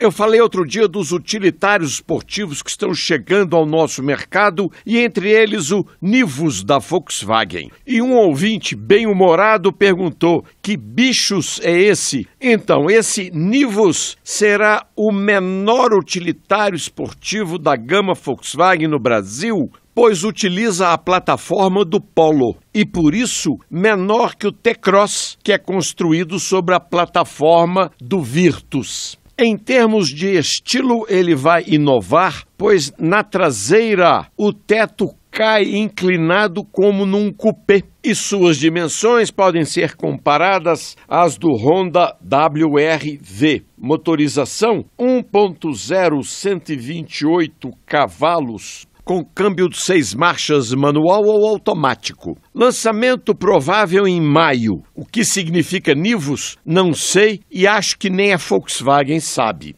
Eu falei outro dia dos utilitários esportivos que estão chegando ao nosso mercado e entre eles o Nivus da Volkswagen. E um ouvinte bem-humorado perguntou: que bichos é esse? Então, esse Nivus será o menor utilitário esportivo da gama Volkswagen no Brasil? Pois utiliza a plataforma do Polo e por isso menor que o T-Cross, que é construído sobre a plataforma do Virtus. Em termos de estilo, ele vai inovar, pois na traseira o teto cai inclinado como num coupé e suas dimensões podem ser comparadas às do Honda WRV. Motorização 1.0 128 cavalos com câmbio de seis marchas manual ou automático. Lançamento provável em maio. O que significa Nivus? Não sei e acho que nem a Volkswagen sabe.